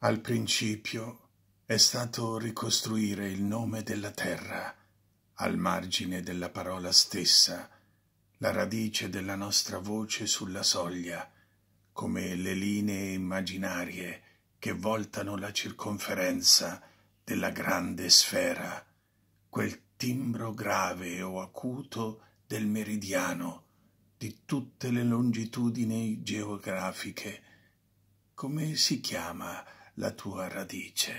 Al principio è stato ricostruire il nome della terra al margine della parola stessa, la radice della nostra voce sulla soglia, come le linee immaginarie che voltano la circonferenza della grande sfera, quel timbro grave o acuto del meridiano di tutte le longitudini geografiche. Come si chiama la tua radice.